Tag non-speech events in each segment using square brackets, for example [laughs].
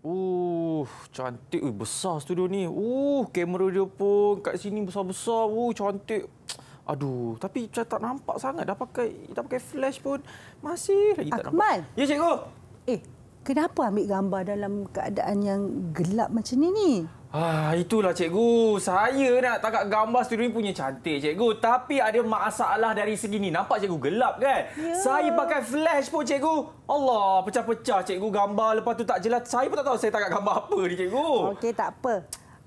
Uh, cantik. Uh, besar studio ni. Uh, kamera dia pun kat sini besar-besar. Uh, cantik. Aduh, tapi saya tak nampak sangat. Dah pakai dah pakai flash pun masih lagi tak Akmal. Ah, nampak. Ya, cikgu. Eh, kenapa ambil gambar dalam keadaan yang gelap macam ini? Ah, itulah cikgu. Saya nak tangkap gambar studio ini punya cantik cikgu. Tapi ada masalah dari segi ni. Nampak cikgu gelap kan? Ya. Saya pakai flash pun cikgu. Allah, pecah-pecah cikgu gambar lepas tu tak jelas. Saya pun tak tahu saya tangkap gambar apa ni cikgu. Okey, tak apa.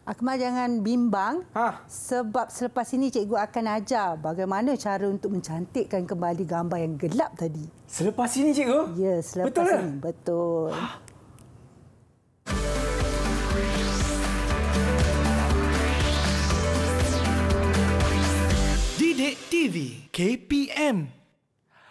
Akmal jangan bimbang ha. sebab selepas ini cikgu akan ajar bagaimana cara untuk mencantikkan kembali gambar yang gelap tadi. Selepas ini cikgu? Ya, selepas Betul ini. Lah. Betul. Ha. Didik TV KPM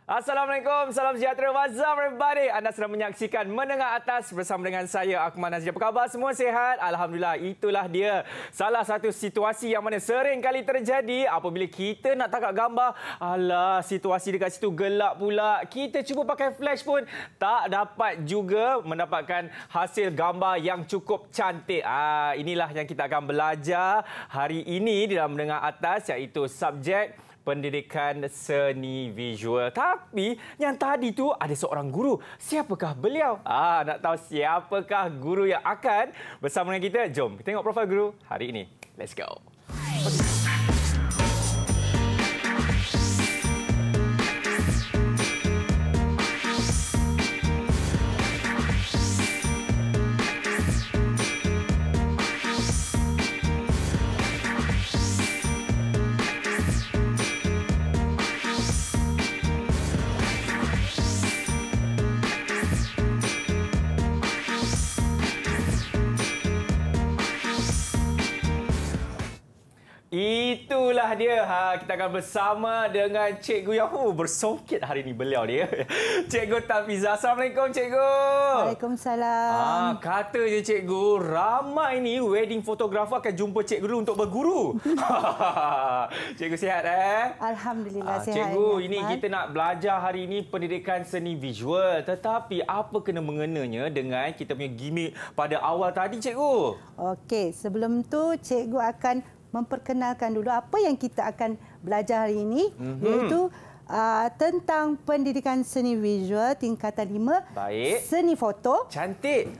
Assalamualaikum, salam sejahtera, what's up everybody? Anda sedang menyaksikan Menengah Atas bersama dengan saya, Akman Nazir. Apa khabar semua sehat? Alhamdulillah, itulah dia salah satu situasi yang mana sering kali terjadi apabila kita nak tangkap gambar, alah situasi dekat situ gelap pula. Kita cuba pakai flash pun tak dapat juga mendapatkan hasil gambar yang cukup cantik. Ah, inilah yang kita akan belajar hari ini dalam Menengah Atas iaitu subjek pendidikan seni visual. Tapi yang tadi tu ada seorang guru. Siapakah beliau? Ah, nak tahu siapakah guru yang akan bersama dengan kita? Jom, kita tengok profil guru hari ini. Let's go. Itulah dia. Ha, kita akan bersama dengan Cikgu Yahoo. Bersongkit hari ini beliau dia. [laughs] Cikgu Tafiza. Assalamualaikum, Cikgu. Waalaikumsalam. Ha, kata je, Cikgu. Ramai ini wedding fotografer akan jumpa Cikgu dulu untuk berguru. [laughs] cikgu sihat, eh? Alhamdulillah, ha, sihat. Cikgu, ini Ahmad. kita nak belajar hari ini pendidikan seni visual. Tetapi apa kena mengenanya dengan kita punya gimmick pada awal tadi, Cikgu? Okey, sebelum tu Cikgu akan memperkenalkan dulu apa yang kita akan belajar hari ini mm -hmm. iaitu uh, tentang pendidikan seni visual tingkatan 5 Baik. seni foto cantik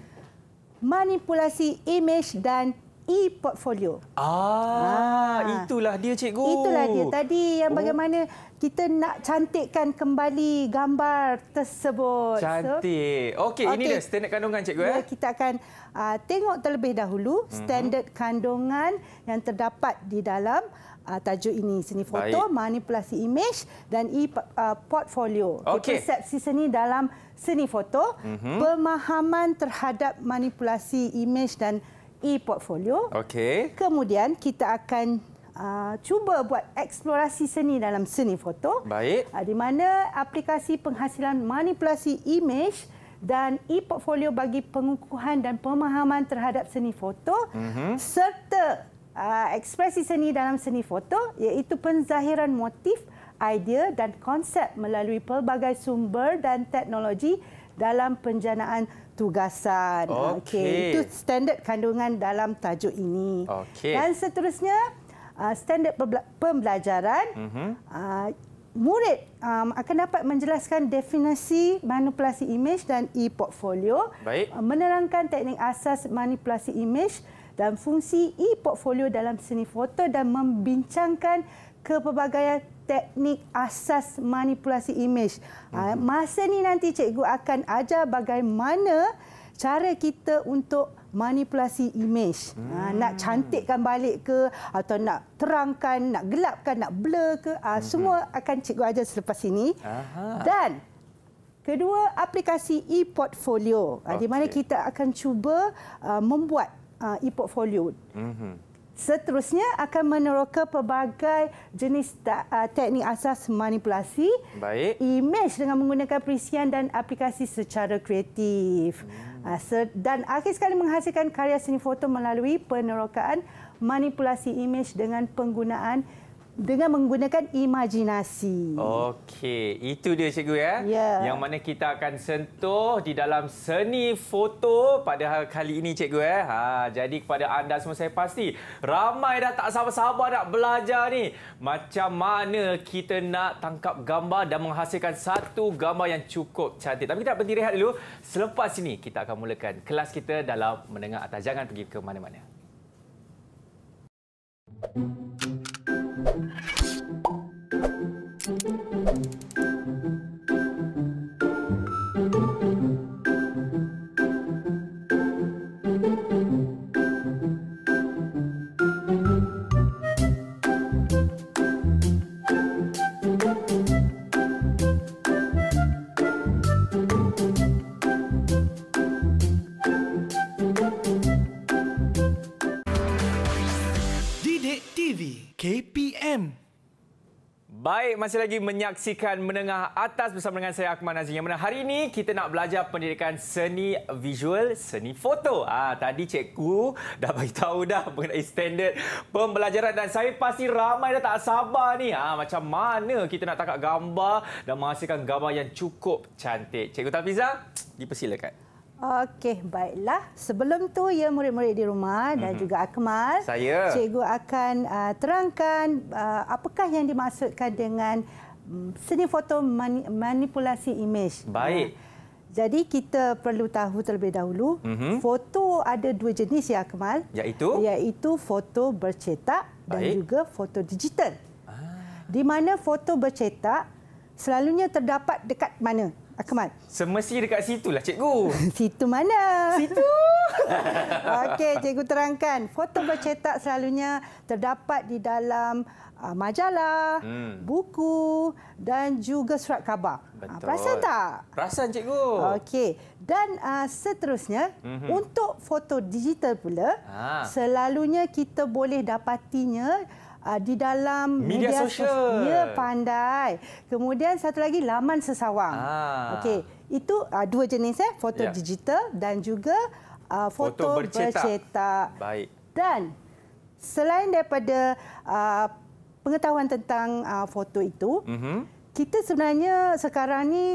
manipulasi imej dan e-portfolio. Ah, ha. itulah dia cikgu. Itulah dia. Tadi yang oh. bagaimana oh. kita nak cantikkan kembali gambar tersebut. Cantik. So, Okey, okay. ini dia standard kandungan cikgu. Ya, eh? kita akan uh, tengok terlebih dahulu mhm. standard hmm kandungan yang terdapat di dalam uh, tajuk ini. Seni foto, Baik. manipulasi image dan e-portfolio. Okay. Persepsi seni dalam seni foto, mm-hmm. pemahaman terhadap manipulasi image dan e-portfolio. Okey. Kemudian kita akan uh, cuba buat eksplorasi seni dalam seni foto. Baik. Uh, di mana aplikasi penghasilan manipulasi image dan e-portfolio bagi pengukuhan dan pemahaman terhadap seni foto mm-hmm. serta uh, ekspresi seni dalam seni foto iaitu penzahiran motif, idea dan konsep melalui pelbagai sumber dan teknologi dalam penjanaan tugasan. Okey. Okay. Itu standard kandungan dalam tajuk ini. Okay. Dan seterusnya, uh, standard pembelajaran. Mhm. Uh Murid um, akan dapat menjelaskan definisi manipulasi imej dan e-portfolio, uh, menerangkan teknik asas manipulasi imej dan fungsi e-portfolio dalam seni foto dan membincangkan kepelbagaian teknik asas manipulasi imej. Hmm. Masa ni nanti cikgu akan ajar bagaimana cara kita untuk manipulasi imej. Ah, hmm. Nak cantikkan balik ke atau nak terangkan, nak gelapkan, nak blur ke. Hmm. Semua akan cikgu ajar selepas ini. Aha. Dan kedua, aplikasi e-portfolio. Okay. Di mana kita akan cuba uh, membuat uh, e-portfolio. Hmm seterusnya akan meneroka pelbagai jenis ah, teknik asas manipulasi Baik. image dengan menggunakan perisian dan aplikasi secara kreatif. Hmm. Ah, dan akhir sekali menghasilkan karya seni foto melalui penerokaan manipulasi imej dengan penggunaan dengan menggunakan imajinasi. Okey, itu dia cikgu ya. ya. Yang mana kita akan sentuh di dalam seni foto pada kali ini cikgu ya. Ha, jadi kepada anda semua saya pasti ramai dah tak sabar-sabar nak belajar ni. Macam mana kita nak tangkap gambar dan menghasilkan satu gambar yang cukup cantik. Tapi kita berhenti rehat dulu. Selepas ini kita akan mulakan kelas kita dalam menengah atas. Jangan pergi ke mana-mana. Thank you. Mm-hmm. baik masih lagi menyaksikan menengah atas bersama dengan saya Akmal Nazim. Yang mana hari ini kita nak belajar pendidikan seni visual, seni foto. Ah ha, tadi cikgu dah bagi tahu dah mengenai standard pembelajaran dan saya pasti ramai dah tak sabar ni. Ah ha, macam mana kita nak tangkap gambar dan menghasilkan gambar yang cukup cantik. Cikgu Tafiza, dipersilakan. Okey, baiklah. Sebelum tu ya murid-murid di rumah dan hmm. juga Akmal. Saya. Cikgu akan uh, terangkan uh, apakah yang dimaksudkan dengan mm, seni foto mani manipulasi imej. Baik. Uh, jadi kita perlu tahu terlebih dahulu, mm -hmm. foto ada dua jenis ya Kemal. Iaitu? Iaitu foto bercetak Baik. dan juga foto digital. Ah. Di mana foto bercetak selalunya terdapat dekat mana? Akmal. Ah, Semesti dekat situ lah cikgu. [laughs] situ mana? Situ. [laughs] Okey, cikgu terangkan. Foto bercetak selalunya terdapat di dalam uh, majalah, hmm. buku dan juga surat khabar. Ah, Betul. Uh, tak? Perasan cikgu. Okey. Dan uh, seterusnya, mm-hmm. untuk foto digital pula, ha. selalunya kita boleh dapatinya uh, di dalam media, media sosial. sosial. Ya, pandai. Kemudian satu lagi laman sesawang. Ah. Okey, itu uh, dua jenis eh, foto ya. digital dan juga uh, foto, foto bercetak. bercetak. Baik. Dan selain daripada uh, pengetahuan tentang uh, foto itu, uh-huh. kita sebenarnya sekarang ni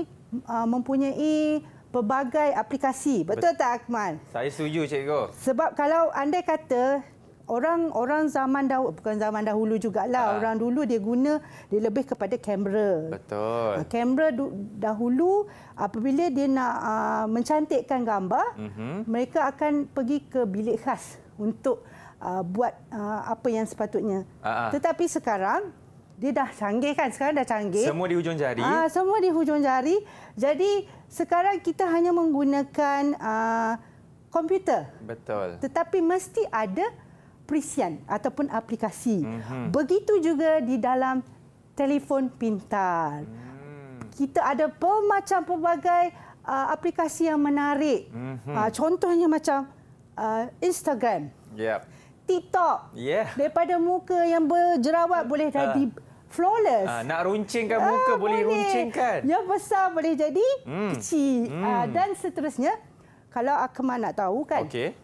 uh, mempunyai pelbagai aplikasi. Betul, Betul tak Akman? Saya setuju cikgu. Sebab kalau anda kata orang orang zaman dahulu bukan zaman dahulu jugalah ha. orang dulu dia guna dia lebih kepada kamera betul ah, kamera dahulu apabila dia nak uh, mencantikkan gambar mm-hmm. mereka akan pergi ke bilik khas untuk uh, buat uh, apa yang sepatutnya ha. tetapi sekarang dia dah canggih kan sekarang dah canggih semua di hujung jari ah uh, semua di hujung jari jadi sekarang kita hanya menggunakan uh, komputer. Betul. Tetapi mesti ada perisian ataupun aplikasi. Hmm. Begitu juga di dalam telefon pintar. Hmm. Kita ada pemacam pelbagai uh, aplikasi yang menarik. Hmm. Uh, contohnya macam uh, Instagram. Yep. TikTok. Yeah. Daripada muka yang berjerawat uh, boleh jadi uh, flawless. Uh, nak runcingkan muka uh, boleh runcingkan. Yang besar boleh jadi hmm. kecil. Ah, hmm. Uh, dan seterusnya. Kalau Akhmar nak tahu kan. Okey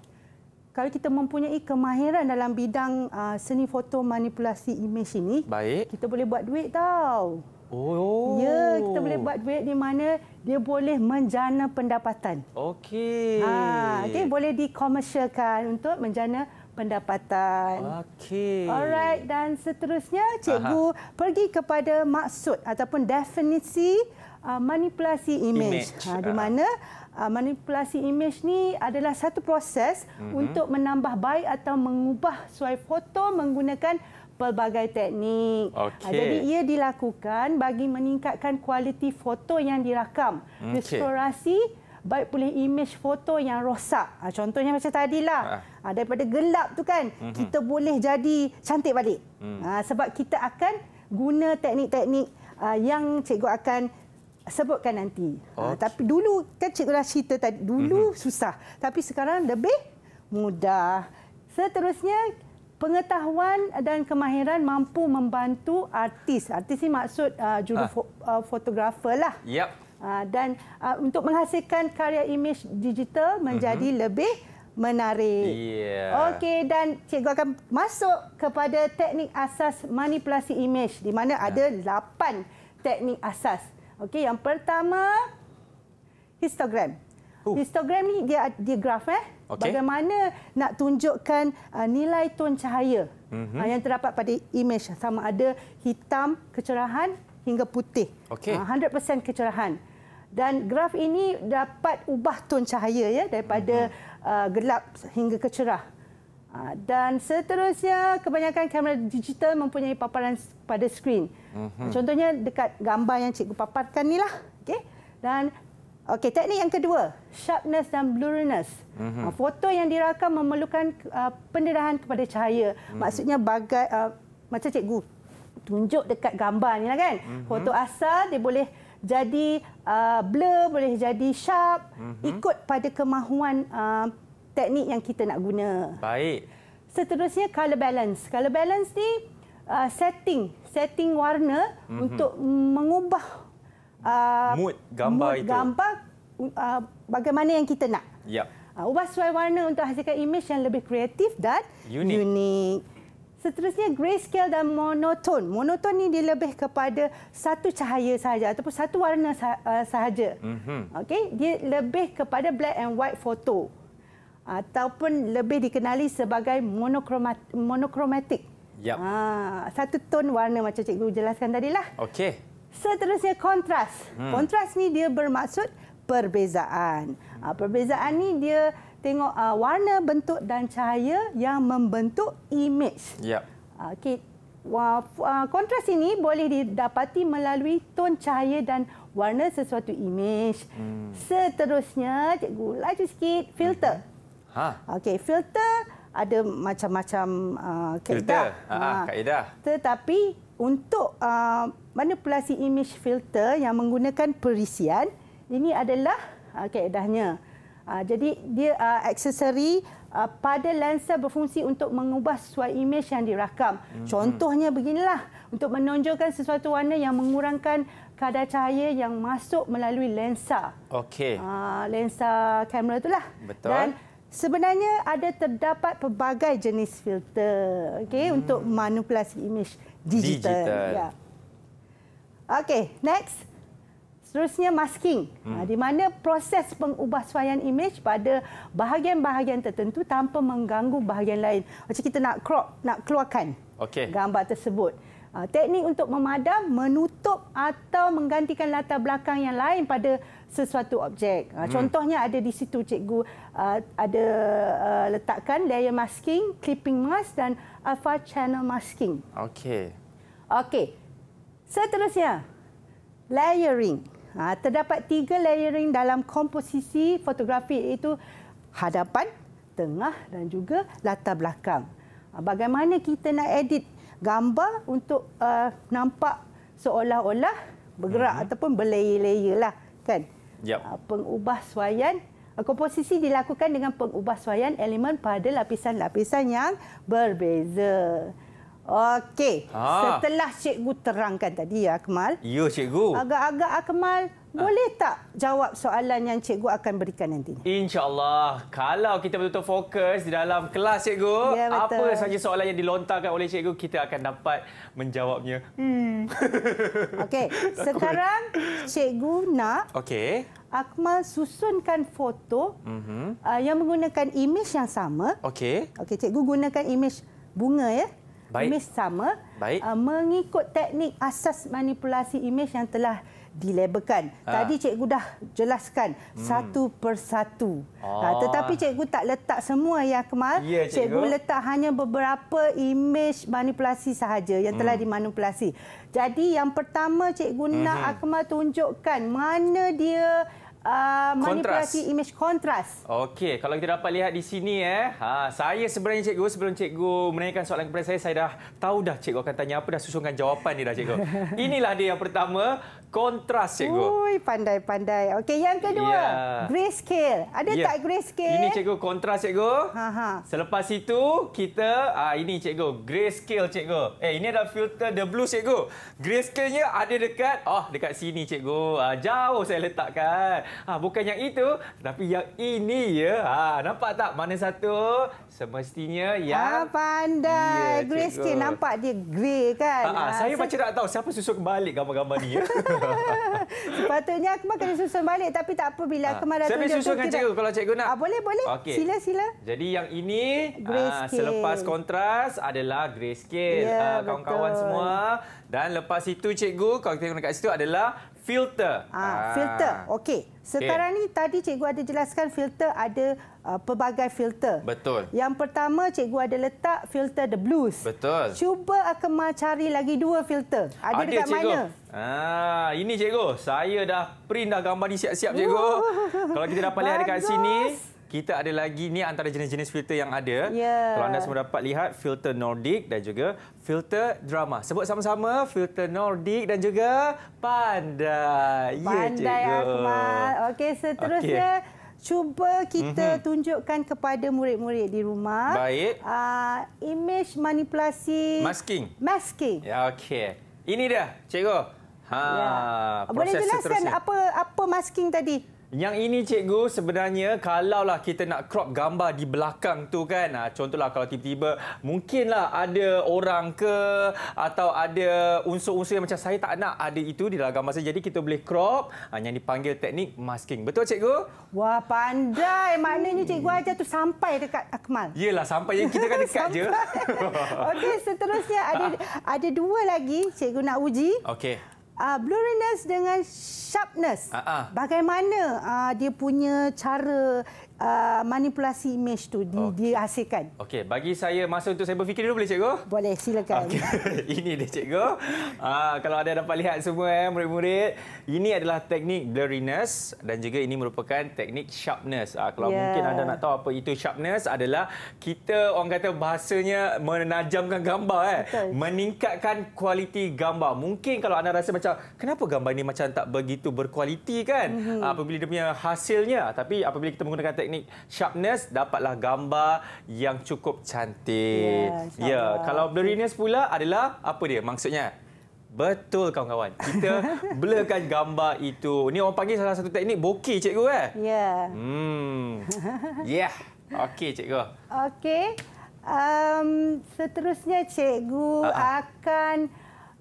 kalau kita mempunyai kemahiran dalam bidang uh, seni foto manipulasi imej ini, Baik. kita boleh buat duit tau. Oh. Ya, kita boleh buat duit di mana dia boleh menjana pendapatan. Okey. Ah, okay, boleh dikomersialkan untuk menjana pendapatan. Okey. Alright, dan seterusnya cikgu Aha. pergi kepada maksud ataupun definisi uh, manipulasi imej Ha, di mana uh, manipulasi imej ni adalah satu proses mm-hmm. untuk menambah baik atau mengubah suai foto menggunakan pelbagai teknik. Ah, okay. Uh, jadi ia dilakukan bagi meningkatkan kualiti foto yang dirakam. Okay. Restorasi baik pula imej foto yang rosak. Uh, contohnya macam tadilah. Uh. Uh, daripada gelap tu kan mm-hmm. kita boleh jadi cantik balik. Mm. Uh, sebab kita akan guna teknik-teknik yang cikgu akan sebutkan nanti. Okay. Ha, oh. tapi dulu kan cikgu dah cerita tadi dulu mm-hmm. susah tapi sekarang lebih mudah. Seterusnya pengetahuan dan kemahiran mampu membantu artis. Artis ni maksud uh, juru ha. fotografer lah. Yep. Uh, dan uh, untuk menghasilkan karya imej digital menjadi mm-hmm. lebih menarik. Yeah. Okey dan cikgu akan masuk kepada teknik asas manipulasi imej di mana ha. ada 8 teknik asas. Okey, yang pertama histogram. Uh. Histogram ni dia dia graf eh. Okay. Bagaimana nak tunjukkan uh, nilai tone cahaya mm -hmm. uh, yang terdapat pada image sama ada hitam kecerahan hingga putih. Okay. Uh, 100% kecerahan. Dan graf ini dapat ubah tone cahaya ya daripada mm -hmm. uh, gelap hingga kecerah. Ah, dan seterusnya kebanyakan kamera digital mempunyai paparan pada skrin. Uh-huh. Mhm. Contohnya dekat gambar yang cikgu paparkan ni lah, okay? Dan okay teknik yang kedua, sharpness dan blurriness. Uh-huh. foto yang dirakam memerlukan uh, ah, pendedahan kepada cahaya. Uh-huh. Maksudnya bagai uh, macam cikgu tunjuk dekat gambar ni lah kan. Uh-huh. Foto asal dia boleh jadi uh, blur, boleh jadi sharp uh-huh. ikut pada kemahuan uh, teknik yang kita nak guna. Baik. Seterusnya color balance. Color balance ni uh, setting, setting warna mm -hmm. untuk mengubah uh, mood gambar mood itu. Gambar uh, bagaimana yang kita nak. Ya. Yep. Uh, ubah sesuai warna untuk hasilkan image yang lebih kreatif dan unik. unik. Seterusnya grayscale dan monoton. Monoton ni dia lebih kepada satu cahaya sahaja ataupun satu warna uh, sahaja. Mm -hmm. Okey, dia lebih kepada black and white photo ataupun lebih dikenali sebagai monokromatik. Yep. Ha, ah, satu ton warna macam cikgu jelaskan tadi lah. Okey. Seterusnya kontras. Hmm. Kontras ni dia bermaksud perbezaan. Ha, perbezaan ni dia tengok uh, warna, bentuk dan cahaya yang membentuk image. Yep. Okey. Wah, uh, kontras ini boleh didapati melalui ton cahaya dan warna sesuatu image. Hmm. Seterusnya, cikgu laju sikit, filter. Hmm. Ha. Okey, filter ada macam-macam uh, kaedah. Ha, ha, ha. kaedah. Tetapi untuk uh, manipulasi image filter yang menggunakan perisian, ini adalah uh, kaedahnya. Uh, jadi dia uh, aksesori uh, pada lensa berfungsi untuk mengubah sesuai image yang dirakam. Hmm. Contohnya beginilah, untuk menonjolkan sesuatu warna yang mengurangkan kadar cahaya yang masuk melalui lensa. Okey. Uh, lensa kamera itulah. Betul. Dan, Sebenarnya ada terdapat pelbagai jenis filter okey hmm. untuk manipulasi imej digital. digital. Ya. Okey, next. Seterusnya masking. Hmm. Ha, di mana proses pengubahsuaian imej pada bahagian-bahagian tertentu tanpa mengganggu bahagian lain. Macam kita nak crop, nak keluarkan okay. gambar tersebut. Ha, teknik untuk memadam, menutup atau menggantikan latar belakang yang lain pada sesuatu objek. Ha, hmm. Contohnya ada di situ cikgu uh, ada uh, letakkan layer masking, clipping mask dan alpha channel masking. Okey. Okey. Seterusnya, layering. Ha, terdapat tiga layering dalam komposisi fotografi iaitu hadapan, tengah dan juga latar belakang. Ha, bagaimana kita nak edit gambar untuk uh, nampak seolah-olah bergerak -hmm. ataupun berlayer-layer lah kan yep. uh, pengubah ah, Komposisi dilakukan dengan pengubahsuaian elemen pada lapisan-lapisan yang berbeza. Okey. Ha. Setelah cikgu terangkan tadi ya Akmal. Ya cikgu. Agak-agak Akmal ah, ha. boleh tak jawab soalan yang cikgu akan berikan nanti? InsyaAllah. Kalau kita betul-betul fokus di dalam kelas cikgu, ya, apa saja soalan yang dilontarkan oleh cikgu, kita akan dapat menjawabnya. Hmm. [laughs] Okey. Sekarang cikgu nak okay. Akmal susunkan foto uh mhm. ah, -huh. yang menggunakan imej yang sama. Okey. Okey, cikgu gunakan imej bunga ya. Baik. imej sama Baik. Uh, mengikut teknik asas manipulasi imej yang telah dilebarkan. Ha. Ah. Tadi cikgu dah jelaskan hmm. satu persatu. Oh. Uh, tetapi cikgu tak letak semua ya Kemal. Ya, cikgu. cikgu letak hanya beberapa imej manipulasi sahaja yang telah hmm. dimanipulasi. Jadi yang pertama cikgu hmm. nak Akmal tunjukkan mana dia Ah, manipulasi imej kontras. Okey, kalau kita dapat lihat di sini eh. Ha, saya sebenarnya cikgu sebelum cikgu menanyakan soalan kepada saya, saya dah tahu dah cikgu akan tanya apa dah susunkan jawapan dia dah cikgu. [laughs] Inilah dia yang pertama, kontras cikgu. Ui, pandai-pandai. Okey, yang kedua. Yeah. Grayscale. Ada yeah. tak grayscale? Ini cikgu kontras cikgu. Ha -ha. Selepas itu, kita... Uh, ini cikgu, grayscale cikgu. Eh, ini ada filter the blue cikgu. Grayscale-nya ada dekat... Oh, dekat sini cikgu. Uh, jauh saya letakkan. Uh, bukan yang itu, tapi yang ini ya. Uh, nampak tak? Mana satu? Semestinya yang... Ha, pandai. Yeah, grayscale. Nampak dia grey kan? Ha -ha. Ha Saya macam tak tahu siapa susuk balik gambar-gambar ni. Ya? [laughs] [laughs] Sepatutnya Akmal kena susun balik tapi tak apa bila Akmal dah tunjuk Saya boleh susunkan cikgu kalau cikgu nak. Ah, boleh, boleh. Okay. Sila, sila. Jadi yang ini ah, selepas kontras adalah grayscale. Ya, ah, Kawan-kawan semua. Dan lepas itu cikgu, kalau kita tengok kat situ adalah filter. Ah, ah. Filter, okey. Sekarang okay. ni tadi cikgu ada jelaskan filter ada uh, pelbagai filter. Betul. Yang pertama cikgu ada letak filter the blues. Betul. Cuba Akmal cari lagi dua filter. Ada, ada dekat cikgu. mana? Ah, ini cikgu. Saya dah print dah gambar ni siap-siap cikgu. Wuh. Kalau kita dapat lihat dekat sini, kita ada lagi ni antara jenis-jenis filter yang ada. Yeah. Kalau anda semua dapat lihat filter Nordic dan juga filter Drama. Sebut sama-sama filter Nordic dan juga Panda. Pandai yeah, Akmal. Okey, seterusnya okay. cuba kita mm -hmm. tunjukkan kepada murid-murid di rumah. Baik. Uh, image manipulasi masking. Masking. Ya, okey. Ini dia, cikgu. Ha, ya. Boleh jelaskan seterusnya. apa apa masking tadi? Yang ini cikgu sebenarnya kalau lah kita nak crop gambar di belakang tu kan ha, contohlah kalau tiba-tiba mungkinlah ada orang ke atau ada unsur-unsur yang macam saya tak nak ada itu di dalam gambar saya jadi kita boleh crop ha, yang dipanggil teknik masking. Betul cikgu? Wah pandai. Maknanya cikgu aja tu sampai dekat Akmal. Yelah sampai yang kita kan dekat [laughs] je. Okey seterusnya ada [laughs] ha. ada dua lagi cikgu nak uji. Okey uh, blurriness dengan sharpness. Uh-huh. Bagaimana uh, dia punya cara Uh, manipulasi image tu di, okay. dihasilkan. Okey, bagi saya masa untuk saya berfikir dulu boleh cikgu? Boleh, silakan. Okay. [laughs] ini dia cikgu. Uh, kalau ada dapat lihat semua eh murid-murid, ini adalah teknik blurriness dan juga ini merupakan teknik sharpness. Uh, kalau yeah. mungkin anda nak tahu apa itu sharpness adalah kita orang kata bahasanya menajamkan gambar eh, Betul. meningkatkan kualiti gambar. Mungkin kalau anda rasa macam kenapa gambar ini macam tak begitu berkualiti kan? Mm -hmm. uh, apabila dia punya hasilnya tapi apabila kita menggunakan teknik teknik sharpness dapatlah gambar yang cukup cantik. Ya, ya. kalau blurriness pula adalah apa dia maksudnya? Betul kawan-kawan. Kita [laughs] blurkan gambar itu. Ini orang panggil salah satu teknik bokeh cikgu eh? Ya. Hmm. [laughs] Yeah. Okey cikgu. Okey. Um, seterusnya cikgu uh ah, -huh. Ah. akan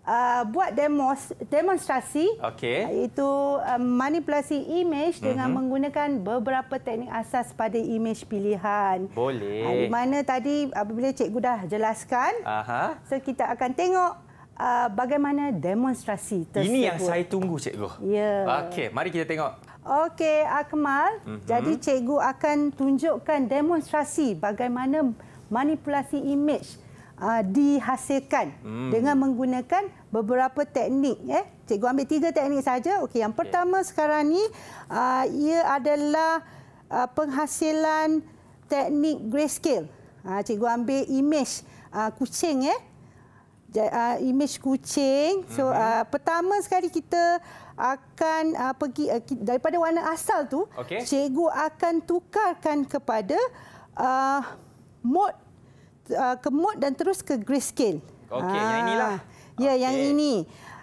Uh, buat demos, demonstrasi okay. iaitu uh, manipulasi image dengan mm -hmm. menggunakan beberapa teknik asas pada image pilihan. Boleh. Uh, di mana tadi apabila cikgu dah jelaskan, Aha. so kita akan tengok uh, bagaimana demonstrasi tersebut. Ini yang saya tunggu cikgu. Ya. Yeah. Okey, mari kita tengok. Okey, Akmal. Mm -hmm. Jadi cikgu akan tunjukkan demonstrasi bagaimana manipulasi image uh, dihasilkan hmm. dengan menggunakan beberapa teknik. Eh. Cikgu ambil tiga teknik saja. Okey, yang pertama okay. sekarang ni uh, ia adalah uh, penghasilan teknik grayscale. Uh, cikgu ambil imej uh, kucing, eh. uh, imej kucing. So hmm. uh, pertama sekali kita akan uh, pergi uh, daripada warna asal tu. Okay. Cikgu akan tukarkan kepada uh, mode uh, kemut dan terus ke grayscale. Okey, ah. yang inilah. Ya, okay. yang ini.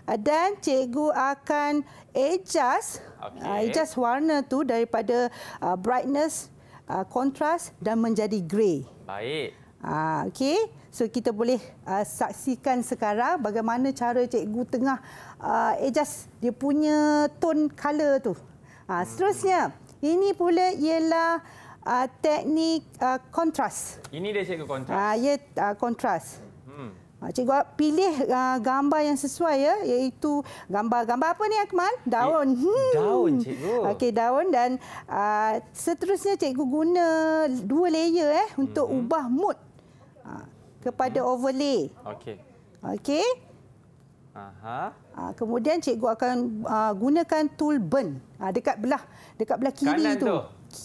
Uh, dan cikgu akan adjust, okay. uh, adjust warna tu daripada uh, brightness, uh, contrast dan menjadi grey. Baik. Uh, Okey, so kita boleh uh, saksikan sekarang bagaimana cara cikgu tengah uh, adjust dia punya tone color tu. Uh, seterusnya, ini pula ialah uh, teknik uh, kontras. Ini dia cikgu kontras. Uh, ya, uh, kontras. Hmm. Uh, cikgu pilih uh, gambar yang sesuai ya, iaitu gambar-gambar apa ni Akmal? Daun. Eh, hmm. Daun cikgu. Okey, daun dan uh, seterusnya cikgu guna dua layer eh hmm. untuk mhm. ubah mood uh, kepada hmm. overlay. Okey. Okey. Aha. kemudian cikgu akan uh, gunakan tool burn uh, dekat belah dekat belah kiri Kanan tu. tu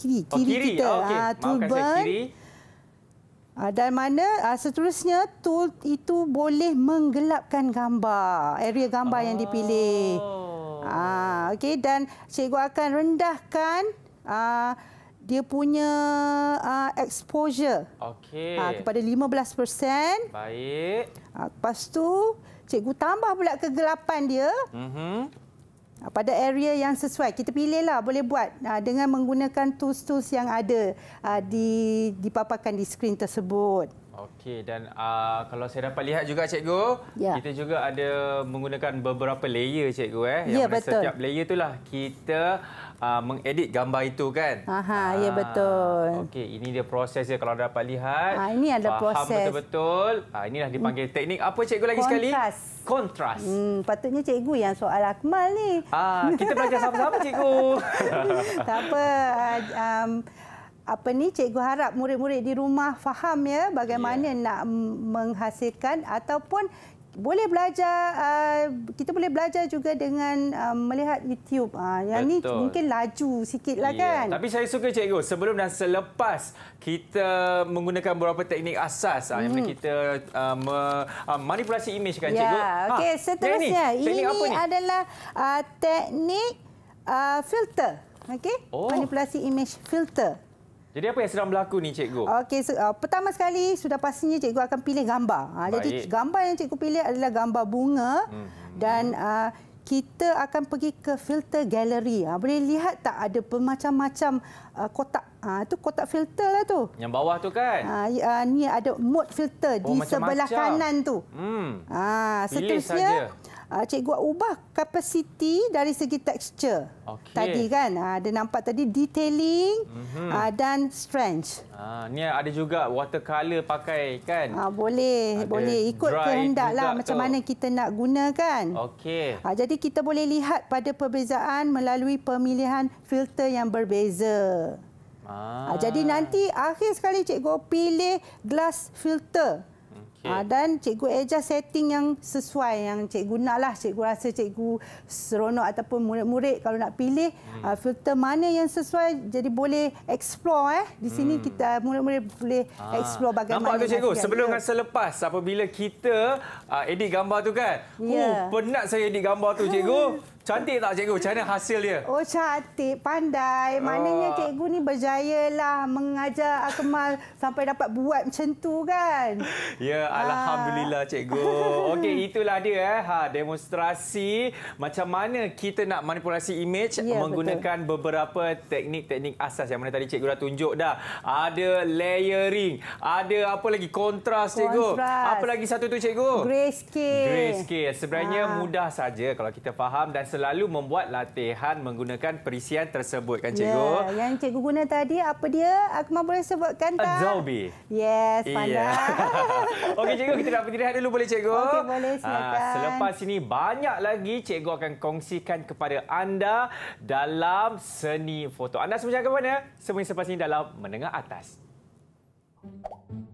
kiri, kiri oh, kiri. kita. Okay. Ah, tulban. Ah, ah, dan mana ah, seterusnya tool itu boleh menggelapkan gambar, area gambar oh. yang dipilih. Oh. Ah, okay. Dan cikgu akan rendahkan ah, dia punya uh, exposure okay. uh, ah, kepada 15%. Baik. Uh, lepas tu cikgu tambah pula kegelapan dia. Mm -hmm. Ah, pada area yang sesuai kita pilihlah boleh buat ah, dengan menggunakan tools-tools yang ada ah, di dipaparkan di skrin tersebut. Okey dan uh, kalau saya dapat lihat juga cikgu, ya. kita juga ada menggunakan beberapa layer cikgu eh. Ya, yang ya, setiap layer itulah kita uh, mengedit gambar itu kan? Aha, ya, ah, ya betul. Okey, ini dia proses ya kalau dapat lihat. Ah, ini ada proses. Faham betul-betul. Ah, inilah dipanggil teknik. Apa cikgu lagi Kontras. sekali? Kontras. Kontras. Hmm, patutnya cikgu yang soal Akmal ni. Ah, kita belajar sama-sama cikgu. [laughs] tak apa. Um, apa ni cikgu harap murid-murid di rumah faham ya bagaimana yeah. nak menghasilkan ataupun boleh belajar uh, kita boleh belajar juga dengan uh, melihat YouTube. Ah uh, yang ni mungkin laju sikitlah yeah. kan. Tapi saya suka cikgu sebelum dan selepas kita menggunakan beberapa teknik asas mm. yang hmm. kita uh, me, uh, manipulasi image kan yeah. cikgu. Okey, ha. seterusnya ini, ini adalah uh, teknik uh, filter. Okey, oh. manipulasi image filter. Jadi apa yang sedang berlaku ni cikgu? Okey, so, uh, pertama sekali sudah pastinya cikgu akan pilih gambar. Ha, jadi gambar yang cikgu pilih adalah gambar bunga hmm. dan uh, kita akan pergi ke filter gallery. Ha, boleh lihat tak ada bermacam-macam uh, kotak. Ha, tu kotak filter lah tu. Yang bawah tu kan? Ha, uh, ni ada mode filter oh, di macam -macam. sebelah kanan tu. Hmm. Ha, pilih saja uh, cikgu ubah kapasiti dari segi tekstur okay. tadi kan uh, dia nampak tadi detailing mm -hmm. uh, dan strength uh, ni ada juga watercolor pakai kan uh, boleh ada boleh ikut kehendak lah tau. macam mana kita nak gunakan okay. uh, jadi kita boleh lihat pada perbezaan melalui pemilihan filter yang berbeza ah. jadi nanti akhir sekali cikgu pilih glass filter Okay. Ha, ah, dan cikgu adjust setting yang sesuai yang cikgu nak lah. Cikgu rasa cikgu seronok ataupun murid-murid kalau nak pilih hmm. uh, filter mana yang sesuai jadi boleh explore eh. Di sini hmm. kita murid-murid boleh ha. explore bagaimana. Nampak tu cikgu? Sebelum dan selepas apabila kita uh, edit gambar tu kan. Yeah. Oh, huh, penat saya edit gambar tu cikgu. [laughs] Cantik tak cikgu? Macam mana hasil dia? Oh cantik, pandai. Maknanya oh. cikgu ni berjaya lah mengajar Akmal sampai dapat buat macam tu kan? [laughs] Ya, ah. Alhamdulillah cikgu. [laughs] Okey, itulah dia eh. ha, demonstrasi macam mana kita nak manipulasi image ya, menggunakan betul. beberapa teknik-teknik asas yang mana tadi cikgu dah tunjuk dah. Ada layering, ada apa lagi? Kontras cikgu. Kontras. Apa lagi satu tu cikgu? Grayscale. Grayscale. Sebenarnya ha. mudah saja kalau kita faham dan selalu membuat latihan menggunakan perisian tersebut kan cikgu? yeah, yang cikgu guna tadi apa dia? Akma boleh sebutkan eh, tak? Adobe. Yes, pandai. Yeah. [laughs] Okey cikgu, kita dapat dilihat dulu boleh cikgu? Okey, boleh ah, silakan. Ha, selepas ini banyak lagi cikgu akan kongsikan kepada anda dalam seni foto. Anda semua jangan ke mana? Semua selepas ini dalam menengah atas. Thank you.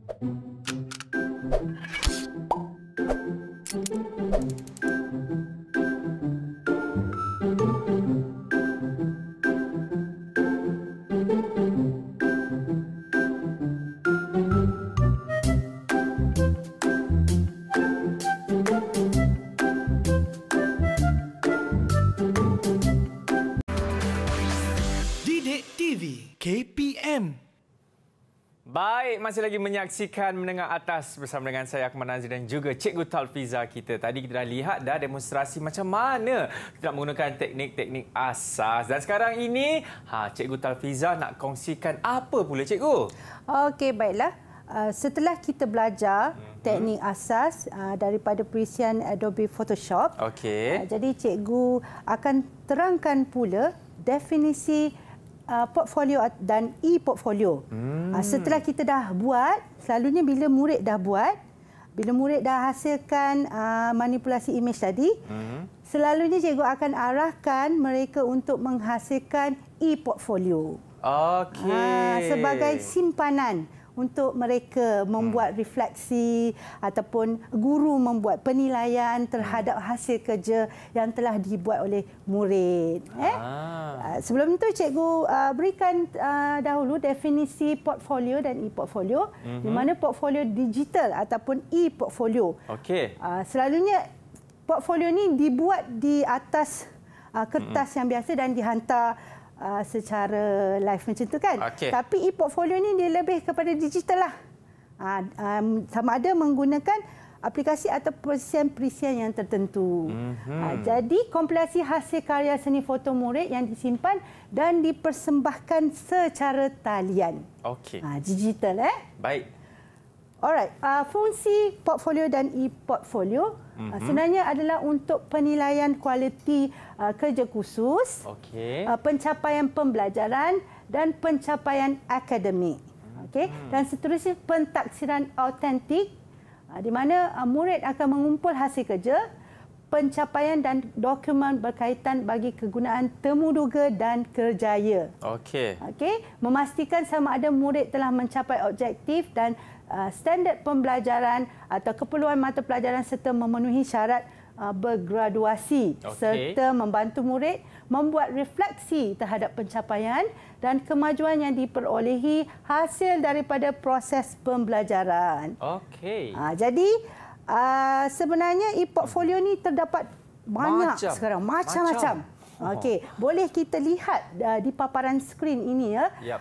masih lagi menyaksikan mendengar atas bersama dengan saya Akmal Nazir dan juga Cikgu Talfiza kita. Tadi kita dah lihat dah demonstrasi macam mana kita nak menggunakan teknik-teknik asas. Dan sekarang ini, ha, Cikgu Talfiza nak kongsikan apa pula Cikgu? Okey, baiklah. Uh, setelah kita belajar mhm. teknik asas uh, daripada perisian Adobe Photoshop, okay. uh, jadi Cikgu akan terangkan pula definisi uh, portfolio dan e-portfolio. Hmm. Uh, setelah kita dah buat, selalunya bila murid dah buat, bila murid dah hasilkan uh, manipulasi imej tadi, hmm. selalunya cikgu akan arahkan mereka untuk menghasilkan e-portfolio. Okay. Uh, ah, sebagai simpanan untuk mereka membuat hmm. refleksi ataupun guru membuat penilaian terhadap hmm. hasil kerja yang telah dibuat oleh murid. Eh? Ah. Ah, sebelum itu, cikgu ah, berikan dahulu definisi portfolio dan e-portfolio. Mm-hmm. Di mhm. mana portfolio digital ataupun e-portfolio. Okay. Selalunya, portfolio ni dibuat di atas kertas mm-hmm. yang biasa dan dihantar uh, secara live macam tu kan. Okay. Tapi e-portfolio ni dia lebih kepada digital lah. Uh, um, sama ada menggunakan aplikasi atau perisian-perisian yang tertentu. Mm-hmm. Uh, jadi kompilasi hasil karya seni foto murid yang disimpan dan dipersembahkan secara talian. Okey. Uh, digital eh. Baik. Alright, uh, fungsi portfolio dan e-portfolio mm -hmm. sebenarnya adalah untuk penilaian kualiti uh, kerja khusus, okay. uh, pencapaian pembelajaran dan pencapaian akademik. Okay? Mm. Dan seterusnya pentaksiran autentik uh, di mana uh, murid akan mengumpul hasil kerja, pencapaian dan dokumen berkaitan bagi kegunaan temuduga dan kerjaya. Okay. Okay? Memastikan sama ada murid telah mencapai objektif dan Uh, standard pembelajaran atau keperluan mata pelajaran serta memenuhi syarat uh, bergraduasi okay. serta membantu murid membuat refleksi terhadap pencapaian dan kemajuan yang diperolehi hasil daripada proses pembelajaran. Okey. Ha, jadi uh, sebenarnya e-portfolio ni terdapat banyak macam. sekarang macam-macam. Okey, boleh kita lihat di paparan skrin ini ya. Yep.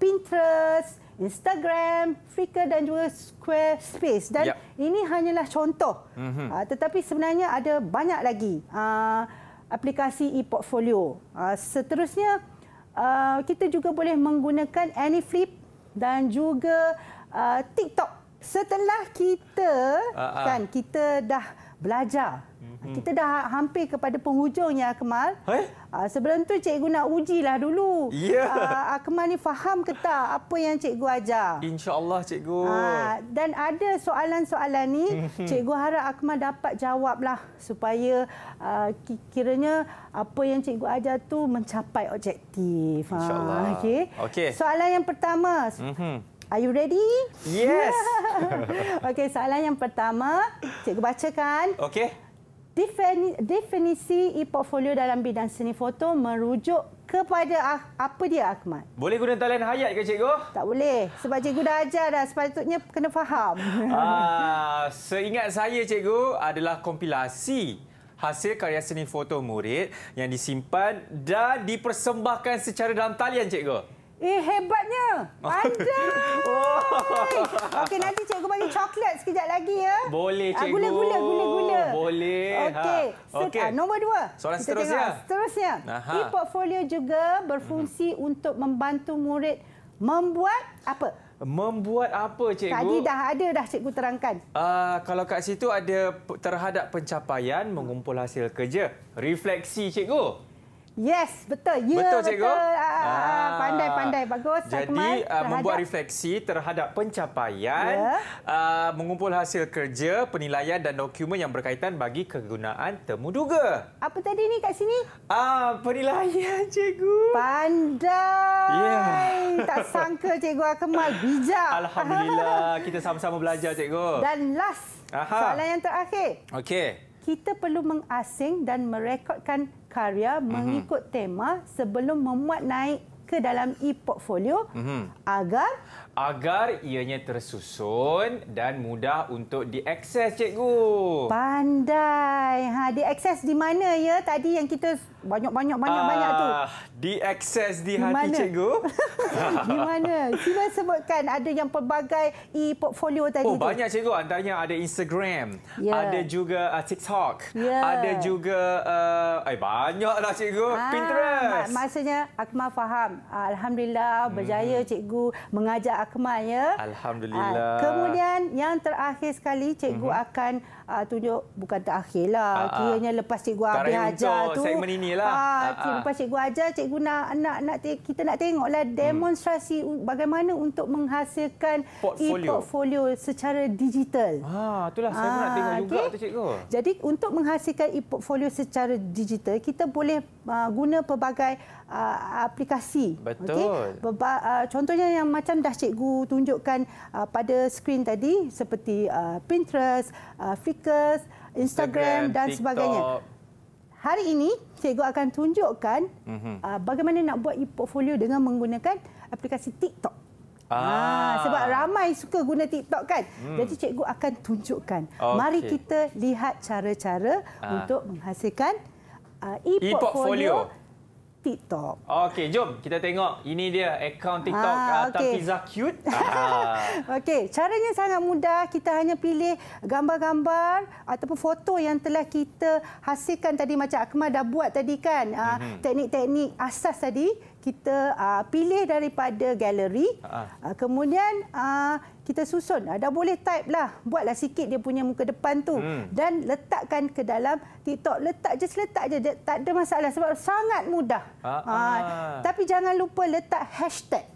Pinterest Instagram, Flickr dan juga Squarespace. Dan yep. ini hanyalah contoh. Mm-hmm. Uh, tetapi sebenarnya ada banyak lagi uh, aplikasi e-portfolio. Uh, seterusnya, uh, kita juga boleh menggunakan Anyflip dan juga uh, TikTok. Setelah kita, uh-huh. kan, kita dah belajar Hmm. Kita dah hampir kepada penghujungnya Akmal. Eh? Ah, sebelum tu cikgu nak ujilah dulu. Yeah. Ya. Akmal ni faham ke tak apa yang cikgu ajar? Allah cikgu. Ah, dan ada soalan-soalan ni, hmm. cikgu harap Akmal dapat jawablah. Supaya ah, kiranya apa yang cikgu ajar tu mencapai objektif. InsyaAllah. Okay. Okay. Soalan yang pertama. Mhm. Are you ready? Yes. [laughs] okay, soalan yang pertama. Cikgu bacakan. Okay definisi e-portfolio dalam bidang seni foto merujuk kepada apa dia Ahmad? Boleh guna talian hayat ke cikgu? Tak boleh. Sebab cikgu dah ajar dah. Sepatutnya kena faham. [laughs] Ah, seingat saya cikgu adalah kompilasi hasil karya seni foto murid yang disimpan dan dipersembahkan secara dalam talian cikgu. Eh, hebatnya. Pandai. Oh. [laughs] Okey, nanti cikgu bagi coklat sekejap lagi. ya. Boleh, ah, cikgu. Gula, gula, gula, gula. Boleh. Ha. Okey. Ha. Okay. Ah, nombor dua. Soalan Kita seterusnya. Tengok. Seterusnya. E-portfolio juga berfungsi hmm. untuk membantu murid membuat apa? Membuat apa, cikgu? Tadi dah ada dah cikgu terangkan. Uh, kalau kat situ ada terhadap pencapaian mengumpul hasil kerja. Refleksi, cikgu. Yes, betul. Ya, betul, cikgu. Pandai-pandai, ah, ah, ah, bagus. Jadi, terhadap... membuat refleksi terhadap pencapaian, ya. uh, mengumpul hasil kerja, penilaian dan dokumen yang berkaitan bagi kegunaan temuduga. Apa tadi ni kat sini? Ah, penilaian, [laughs] cikgu. Pandai. Yeah. Tak sangka cikgu Akmal bijak. Alhamdulillah, [laughs] kita sama-sama belajar, cikgu. Dan last, Aha. soalan yang terakhir. Okey. Kita perlu mengasing dan merekodkan karya mm-hmm. mengikut tema sebelum memuat naik ke dalam e-portfolio mm-hmm. agar agar ianya tersusun dan mudah untuk diakses cikgu. Pandai. Ha diakses di mana ya tadi yang kita banyak-banyak banyak-banyak uh, tu? Ah, diakses di, di hati mana? cikgu. [laughs] di mana? Cuba sebutkan ada yang pelbagai e-portfolio tadi oh, tu. banyak cikgu antaranya ada Instagram, yeah. ada juga uh, TikTok, yeah. ada juga ah, eh uh, banyaklah cikgu ah, Pinterest. Mak maksudnya Akmal faham. Alhamdulillah berjaya hmm. cikgu mengajak Akmal ya. Alhamdulillah. Ah, kemudian yang terakhir sekali cikgu mm -hmm. akan uh, tunjuk bukan terakhir lah. Uh, kiranya lepas cikgu habis ajar tu. segmen inilah. Uh, cik, lepas cikgu ajar, cikgu nak, nak, nak kita nak tengoklah hmm. demonstrasi hmm. bagaimana untuk menghasilkan e-portfolio e secara digital. Ah, itulah saya uh, nak tengok juga tu cikgu. Jadi untuk menghasilkan e-portfolio secara digital, kita boleh uh, guna pelbagai Uh, aplikasi. Betul. Okay? Beba, uh, contohnya yang macam dah cikgu tunjukkan uh, pada skrin tadi seperti uh, Pinterest, uh, stickers, Instagram, Instagram dan TikTok. sebagainya. Hari ini, cikgu akan tunjukkan mm -hmm. bagaimana nak buat e-portfolio dengan menggunakan aplikasi TikTok. Ah. Ha, sebab ramai suka guna TikTok kan? Hmm. Jadi cikgu akan tunjukkan. Okay. Mari kita lihat cara-cara ah. untuk menghasilkan uh, e-portfolio e TikTok. Okey, jom kita tengok. Ini dia akaun TikTok atau ah, ah, okay. Tapiza Cute. [laughs] Ah. Okey, caranya sangat mudah. Kita hanya pilih gambar-gambar ataupun foto yang telah kita hasilkan tadi macam Akmal dah buat tadi kan. Mhm. Teknik-teknik mm -hmm. asas tadi kita uh, pilih daripada galeri. Uh -huh. uh, kemudian uh, kita susun. Ah, dah boleh type lah. Buatlah sikit dia punya muka depan tu. Hmm. Dan letakkan ke dalam TikTok. Letak je, letak je. Tak ada masalah sebab sangat mudah. Ha, tapi jangan lupa letak hashtag.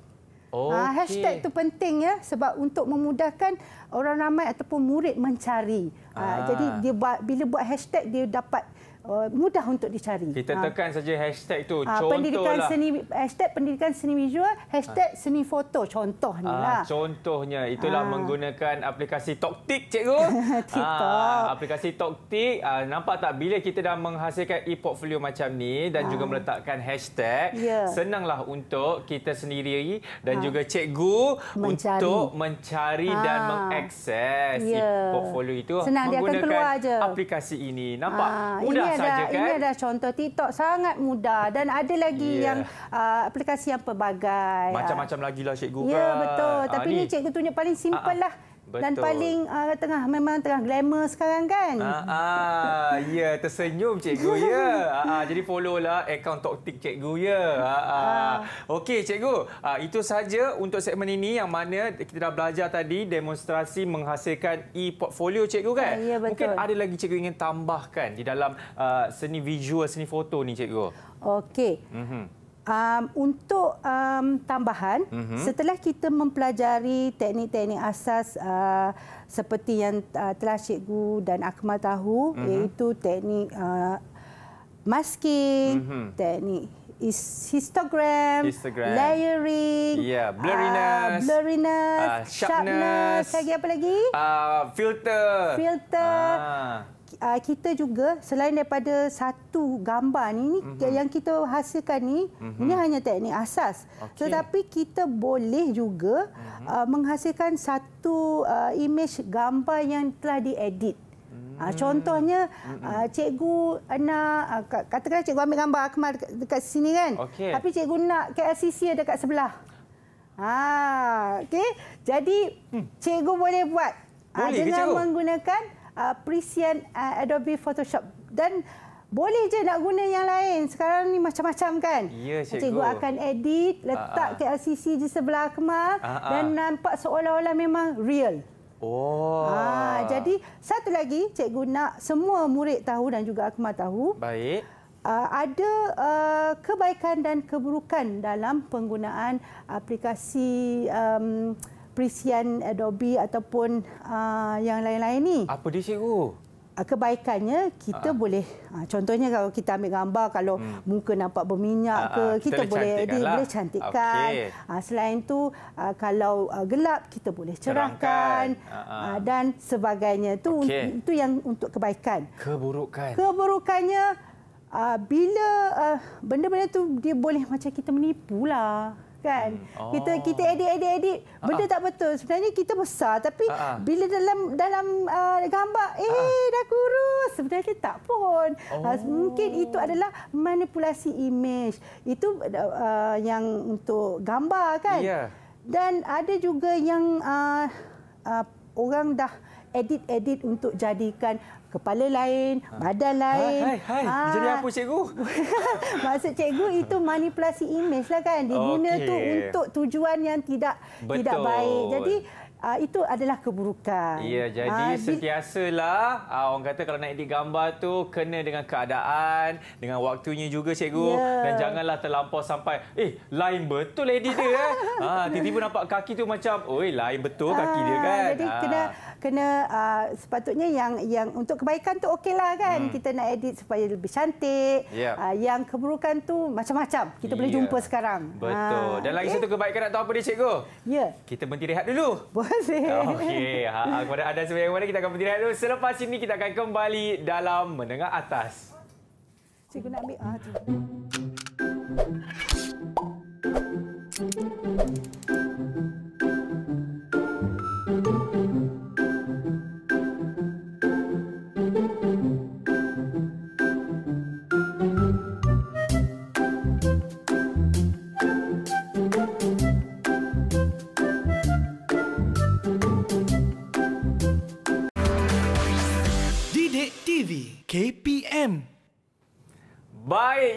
Okay. Ha, hashtag tu penting ya sebab untuk memudahkan orang ramai ataupun murid mencari. Ha, jadi dia buat, bila buat hashtag dia dapat uh, mudah untuk dicari. Kita ha. tekan uh, saja hashtag itu. Uh, ha, pendidikan seni hashtag pendidikan seni visual hashtag uh, seni foto contoh ni ah, lah. contohnya itulah uh, menggunakan aplikasi Toktik cikgu. [laughs] TikTok. Ah, aplikasi Toktik uh, nampak tak bila kita dah menghasilkan e-portfolio macam ni dan uh, juga meletakkan hashtag yeah. senanglah untuk kita sendiri dan uh, juga cikgu mencari. untuk mencari uh, dan mengakses yeah. e-portfolio itu Senang, menggunakan dia akan keluar aplikasi ini. Nampak uh, mudah. Ini ada, sahaja kan? Ini ada contoh TikTok sangat mudah dan ada lagi yeah. yang uh, aplikasi yang pelbagai. Macam-macam ah. lagi lah cikgu yeah, kan. betul. Ah, Tapi ah, ni cikgu tunjuk paling simple ah, lah. Betul. Dan paling uh, tengah memang tengah glamour sekarang kan? Ha ah, ya yeah, tersenyum cikgu ya. Yeah. ah, jadi follow lah akaun Toktik cikgu ya. Yeah. Ha ah, ah. okey cikgu. Ah, itu saja untuk segmen ini yang mana kita dah belajar tadi demonstrasi menghasilkan e-portfolio cikgu kan? Ya, ya, betul. Mungkin ada lagi cikgu ingin tambahkan di dalam uh, seni visual seni foto ni cikgu. Okey. Mhm. Mm Um, untuk um, tambahan, mm-hmm. setelah kita mempelajari teknik-teknik asas uh, seperti yang uh, telah Cikgu dan Akmal tahu, mm-hmm. iaitu teknik uh, masking, mm-hmm. teknik histogram, histogram. layering, yeah, blurriness, uh, blurriness uh, sharpness, sharpness, lagi apa lagi? Uh, filter. Filter. Ah uh, kita juga selain daripada satu gambar ni, ni mm-hmm. yang kita hasilkan ni mm-hmm. ini hanya teknik asas okay. tetapi kita boleh juga mm-hmm. uh, menghasilkan satu uh, image gambar yang telah diedit mm contohnya mm-hmm. cikgu nak uh, katakanlah cikgu ambil gambar Akmal dekat, sini kan okay. tapi cikgu nak KLCC ada dekat sebelah ha okay. jadi mm. cikgu boleh buat boleh uh, dengan menggunakan uh, presian uh, Adobe Photoshop dan boleh je nak guna yang lain. Sekarang ni macam-macam kan? Ya, cikgu. Cikgu akan edit, letak uh, ah, uh. Ah. KLCC di sebelah Akmal uh, ah, uh. dan nampak seolah-olah memang real. Oh. Ha, jadi satu lagi cikgu nak semua murid tahu dan juga Akmal tahu. Baik. Uh, ada uh, kebaikan dan keburukan dalam penggunaan aplikasi um, perisian Adobe eh, ataupun uh, yang lain-lain ni. Apa dia cikgu? Ah, kebaikannya kita uh boleh contohnya kalau kita ambil gambar kalau hmm. muka nampak berminyak uh ke kita, kita boleh edit lah. boleh cantikkan. Okay. Selain tu kalau gelap kita boleh cerahkan uh-huh. dan sebagainya tu okay. itu yang untuk kebaikan. Keburukan. Keburukannya bila benda-benda tu dia boleh macam kita menipulah kan. Hmm. Oh. Kita kita edit edit edit benda uh tak betul. Sebenarnya kita besar tapi uh bila dalam dalam uh, gambar eh uh dah kurus sebenarnya tak pun. Oh. Uh, mungkin itu adalah manipulasi image. Itu uh, yang untuk gambar kan. Yeah. Dan ada juga yang uh, uh, orang dah edit edit untuk jadikan kepala lain, ha. badan ha, lain. Hai, hai, hai. Ha. Jadi apa cikgu? [laughs] Maksud cikgu itu manipulasi imej lah kan. Dia okay. guna tu untuk tujuan yang tidak Betul. tidak baik. Jadi uh, itu adalah keburukan. Ya, ah, jadi uh, sentiasalah uh, orang kata kalau nak edit gambar tu kena dengan keadaan, dengan waktunya juga cikgu yeah. dan janganlah terlampau sampai eh lain betul edit dia eh. [laughs] tiba-tiba uh, nampak kaki tu macam oi lain betul kaki uh, dia kan. Jadi uh. kena kena uh, sepatutnya yang yang untuk kebaikan tu okeylah kan. Hmm. Kita nak edit supaya lebih cantik. Yeah. Uh, yang keburukan tu macam-macam. Kita yeah. boleh ya. jumpa sekarang. Betul. Uh, dan lagi okay. Eh? satu kebaikan nak tahu apa dia cikgu? Ya. Yeah. Kita berhenti rehat dulu. Boleh kasih. Okey. Ha, ha, kepada anda semua yang mana kita akan berdiri dulu. Selepas ini kita akan kembali dalam menengah atas. Cikgu nak ambil. Ah, cikgu.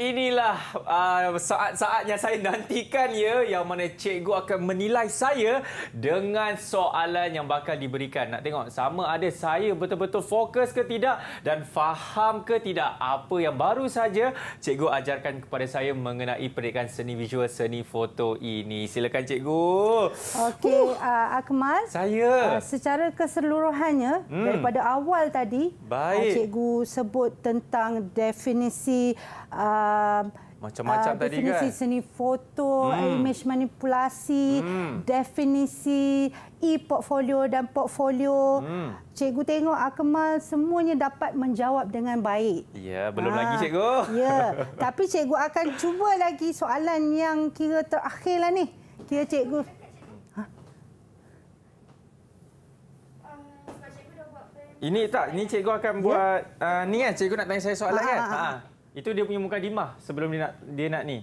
inilah uh, saat-saatnya saya nantikan ya yang mana cikgu akan menilai saya dengan soalan yang bakal diberikan. Nak tengok sama ada saya betul-betul fokus ke tidak dan faham ke tidak apa yang baru saja cikgu ajarkan kepada saya mengenai pendidikan seni visual seni foto ini. Silakan cikgu. Okey, uh, Akmal. Saya. Uh, secara keseluruhannya hmm. daripada awal tadi uh, Baik. cikgu sebut tentang definisi uh, Um, macam-macam uh, tadi definisi kan definisi seni foto hmm. image manipulasi hmm. definisi e-portfolio dan portfolio hmm. cikgu tengok akmal semuanya dapat menjawab dengan baik ya belum ha. lagi cikgu ya [laughs] tapi cikgu akan cuba lagi soalan yang kira terakhirlah ni kira cikgu ha? um, ini tak ini cikgu akan ya? buat uh, ni kan cikgu nak tanya saya soalan ah, kan? Ah, ha, kan ha, ha. ha. Itu dia punya muka mukadimah sebelum dia nak dia nak ni.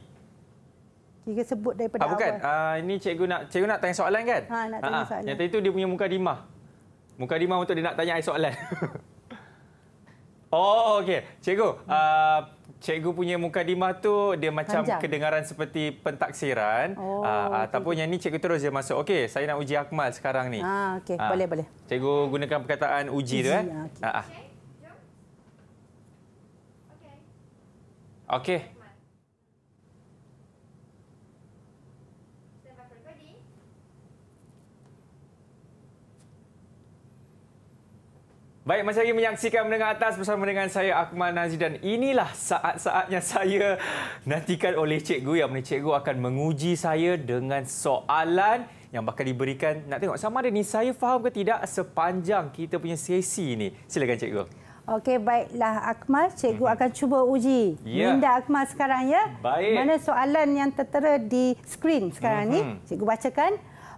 Kira sebut daripada ah, bukan. awal. Bukan. Uh, ini cikgu nak cikgu nak tanya soalan kan? Ha, nak tanya ha, soalan. Yang tadi itu dia punya muka muka Mukadimah untuk dia nak tanya saya soalan. [laughs] oh, okey. Cikgu, hmm. uh, cikgu punya mukadimah tu dia macam Panjang. kedengaran seperti pentaksiran. Oh, uh, ataupun yang ni cikgu terus dia masuk. Okey, saya nak uji Akmal sekarang ni. Ha, okey. Uh, boleh, boleh. Cikgu gunakan perkataan uji, uji tu. Eh. Okay. Uh, uh. Okey. Baik, masih lagi menyaksikan mendengar atas bersama dengan saya Akmal Nazir dan inilah saat-saatnya saya nantikan oleh cikgu yang mana cikgu akan menguji saya dengan soalan yang bakal diberikan. Nak tengok sama ada ni saya faham ke tidak sepanjang kita punya sesi ini. Silakan cikgu. Okey, baiklah Akmal. Cikgu mhm. akan cuba uji ya. minda Akmal sekarang ya. Baik. Mana soalan yang tertera di skrin sekarang uh -huh. ni? Mhm. Cikgu bacakan.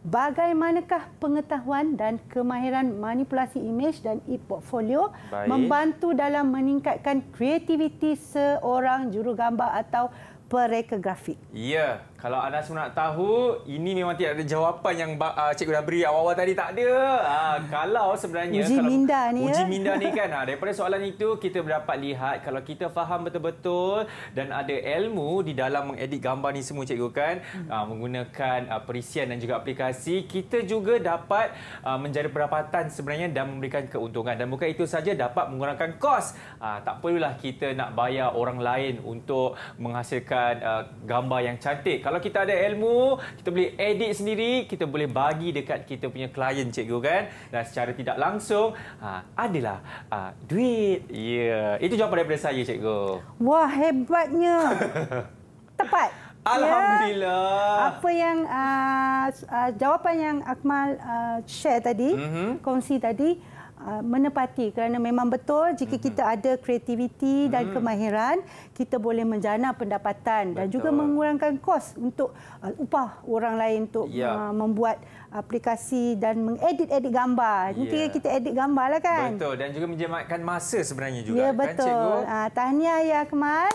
Bagaimanakah pengetahuan dan kemahiran manipulasi imej dan e-portfolio membantu dalam meningkatkan kreativiti seorang jurugambar atau pereka grafik? Ya, kalau anda semua nak tahu, ini memang tidak ada jawapan yang uh, cikgu dah beri awal-awal tadi tak ada. Uh, kalau sebenarnya uji kalau, minda ni uji ya? minda ni [laughs] kan uh, daripada soalan itu kita dapat lihat kalau kita faham betul-betul dan ada ilmu di dalam mengedit gambar ni semua cikgu kan uh, menggunakan uh, perisian dan juga aplikasi kita juga dapat uh, menjadi pendapatan sebenarnya dan memberikan keuntungan dan bukan itu saja dapat mengurangkan kos. Uh, tak perlulah kita nak bayar orang lain untuk menghasilkan uh, gambar yang cantik. Kalau kalau kita ada ilmu, kita boleh edit sendiri, kita boleh bagi dekat kita punya klien cikgu kan. Dan secara tidak langsung, ha, adalah ha, duit. Ya, yeah. itu jawapan daripada saya cikgu. Wah, hebatnya. [laughs] Tepat. Alhamdulillah. Ya, apa yang uh, uh, jawapan yang Akmal uh, share tadi, mm -hmm. kongsi tadi, Uh, menepati kerana memang betul jika kita mhm. ada kreativiti dan mhm. kemahiran kita boleh menjana pendapatan betul. dan juga mengurangkan kos untuk uh, upah orang lain untuk ya. Uh, membuat aplikasi dan mengedit-edit gambar. Nanti ya. kita edit gambar lah kan. Betul dan juga menjimatkan masa sebenarnya juga ya, kan, betul. kan cikgu. Ya Tahniah ya Kemal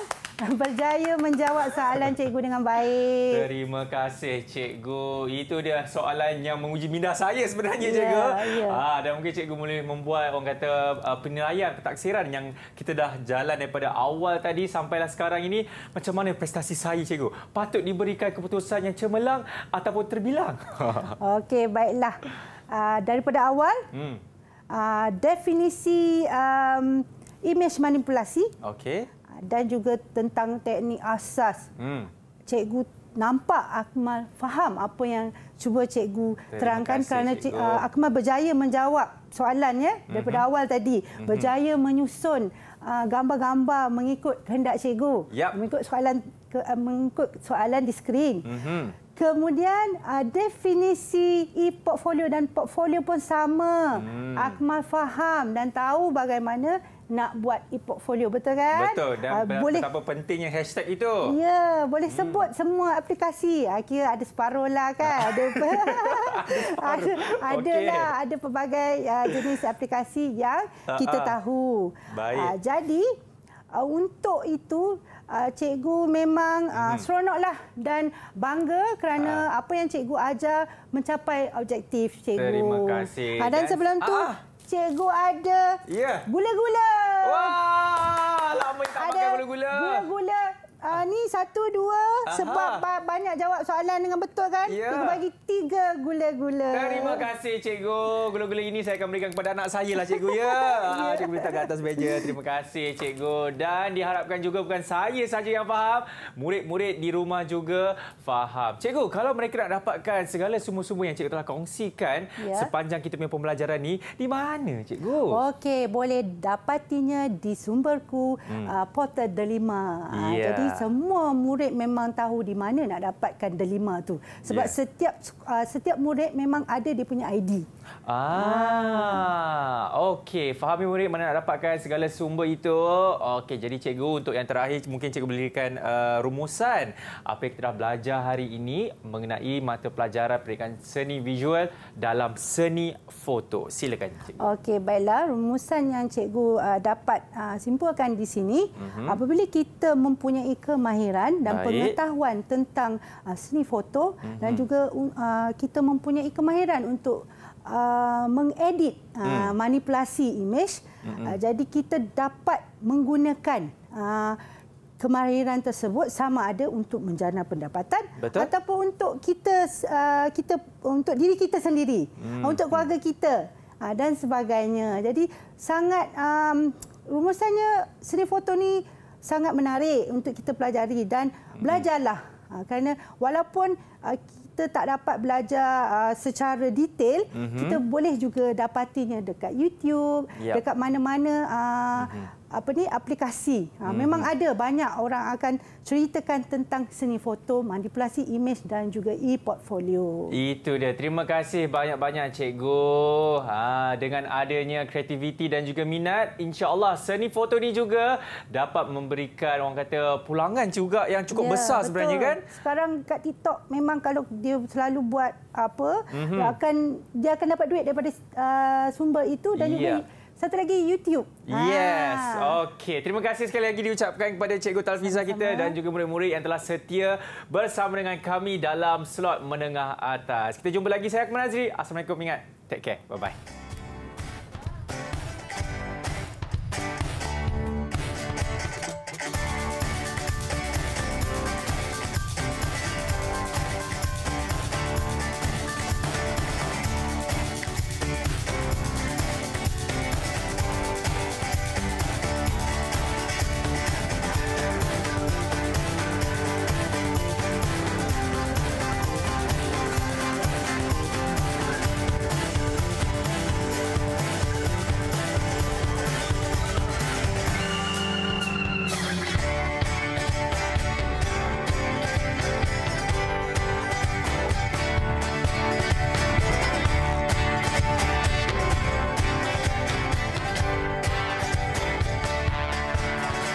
berjaya menjawab soalan cikgu dengan baik. Terima kasih cikgu. Itu dia soalan yang menguji minda saya sebenarnya yeah, cikgu. Yeah. Ya. Ha, dan mungkin cikgu boleh membuat orang kata ah, penilaian pentaksiran yang kita dah jalan daripada awal tadi sampailah sekarang ini. Macam mana prestasi saya cikgu? Patut diberikan keputusan yang cemerlang ataupun terbilang? [laughs] Okey, baiklah. Uh, daripada awal, hmm. uh, definisi um, imej manipulasi. Okay dan juga tentang teknik asas. Hmm. Cikgu nampak Akmal faham apa yang cuba cikgu terangkan kasih, kerana cikgu. Uh, Akmal berjaya menjawab soalan ya mhm. daripada mm-hmm. awal tadi. Mm-hmm. Berjaya menyusun uh, gambar-gambar mengikut kehendak cikgu. Yep. Mengikut soalan ke, uh, mengikut soalan di skrin. Mm-hmm. Kemudian uh, definisi e-portfolio dan portfolio pun sama. Mm. Akmal faham dan tahu bagaimana nak buat e-portfolio, betul kan? Betul. Dan uh, boleh... Apa pentingnya hashtag itu. Ya, boleh hmm. sebut semua aplikasi. Ah, kira ada separuh lah kan. [laughs] ada ada, ada okay. lah, ada pelbagai uh, jenis aplikasi yang uh-huh. kita tahu. Baik. Uh, jadi, uh, untuk itu... Uh, cikgu memang uh, hmm. seronoklah dan bangga kerana uh. apa yang cikgu ajar mencapai objektif cikgu. Terima kasih. Uh, dan, dan sebelum uh, tu, cikgu ada ya. gula-gula. Yeah. Wah, lama tak ada pakai gula-gula. Gula-gula Uh, ni satu, dua. Aha. Sebab ba- banyak jawab soalan dengan betul kan? Yeah. Cikgu bagi tiga gula-gula. Terima kasih, cikgu. Gula-gula ini saya akan berikan kepada anak saya lah, cikgu. Ya. yeah. [laughs] Ya. Cikgu minta ke atas meja. Terima kasih, cikgu. Dan diharapkan juga bukan saya saja yang faham. Murid-murid di rumah juga faham. Cikgu, kalau mereka nak dapatkan segala semua-semua yang cikgu telah kongsikan yeah. sepanjang kita punya pembelajaran ni, di mana, cikgu? Okey, boleh dapatinya di sumberku, hmm. uh, Portal Delima. Yeah. Ya. jadi, Ya. semua murid memang tahu di mana nak dapatkan delima tu sebab yeah. setiap uh, setiap murid memang ada dia punya ID. Ah, okey, fahami murid mana nak dapatkan segala sumber itu. Okey, jadi cikgu untuk yang terakhir mungkin cikgu berikan uh, rumusan apa yang kita dah belajar hari ini mengenai mata pelajaran perikan seni visual dalam seni foto. Silakan cikgu. Okey, baiklah rumusan yang cikgu uh, dapat uh, simpulkan di sini. Mm-hmm. Apabila kita mempunyai kemahiran dan Baik. pengetahuan tentang uh, seni foto mm-hmm. dan mhm. juga uh, kita mempunyai kemahiran untuk uh, mengedit uh, mm. manipulasi imej. Mm-hmm. Uh, jadi kita dapat menggunakan uh, kemahiran tersebut sama ada untuk menjana pendapatan Betul. ataupun untuk kita uh, kita untuk diri kita sendiri hmm. untuk keluarga kita uh, dan sebagainya jadi sangat um, rumusannya seni foto ni sangat menarik untuk kita pelajari dan belajarlah uh, kerana walaupun uh, kita tak dapat belajar uh, secara detail mm-hmm. kita boleh juga dapatinya dekat YouTube yep. dekat mana-mana uh, mm-hmm apa ni aplikasi. Ha, hmm. Memang hmm. ada banyak orang akan ceritakan tentang seni foto, manipulasi imej dan juga e-portfolio. Itu dia. Terima kasih banyak-banyak cikgu. Ha, dengan adanya kreativiti dan juga minat, insya Allah seni foto ni juga dapat memberikan orang kata pulangan juga yang cukup ya, besar sebenarnya kan? Sekarang kat TikTok memang kalau dia selalu buat apa, hmm. dia, akan, dia akan dapat duit daripada uh, sumber itu dan ya. juga satu lagi YouTube. Yes. Ah. Okey. Terima kasih sekali lagi diucapkan kepada Cikgu Talfiza kita dan juga murid-murid yang telah setia bersama dengan kami dalam slot menengah atas. Kita jumpa lagi. Saya Akmal Azri. Assalamualaikum. Ingat. Take care. Bye-bye.